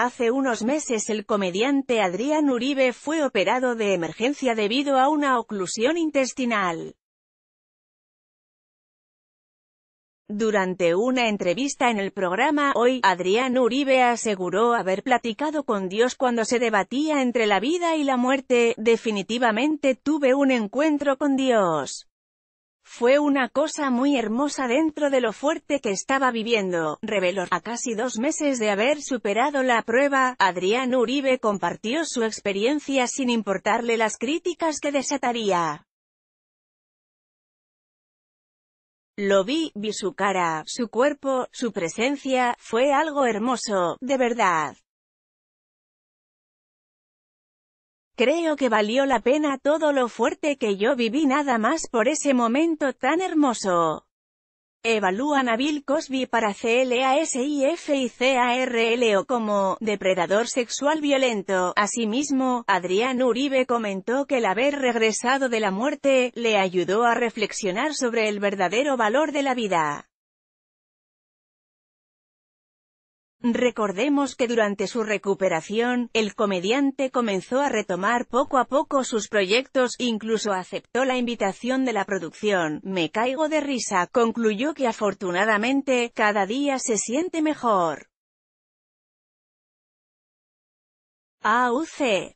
Hace unos meses el comediante Adrián Uribe fue operado de emergencia debido a una oclusión intestinal. Durante una entrevista en el programa Hoy, Adrián Uribe aseguró haber platicado con Dios cuando se debatía entre la vida y la muerte, definitivamente tuve un encuentro con Dios. Fue una cosa muy hermosa dentro de lo fuerte que estaba viviendo, reveló. A casi dos meses de haber superado la prueba, Adrián Uribe compartió su experiencia sin importarle las críticas que desataría. Lo vi, vi su cara, su cuerpo, su presencia, fue algo hermoso, de verdad. Creo que valió la pena todo lo fuerte que yo viví nada más por ese momento tan hermoso. Evalúan a Bill Cosby para CLASIF y CARLO como «depredador sexual violento». Asimismo, Adrián Uribe comentó que el haber regresado de la muerte, le ayudó a reflexionar sobre el verdadero valor de la vida. Recordemos que durante su recuperación, el comediante comenzó a retomar poco a poco sus proyectos, incluso aceptó la invitación de la producción, Me caigo de risa, concluyó que afortunadamente, cada día se siente mejor. AUC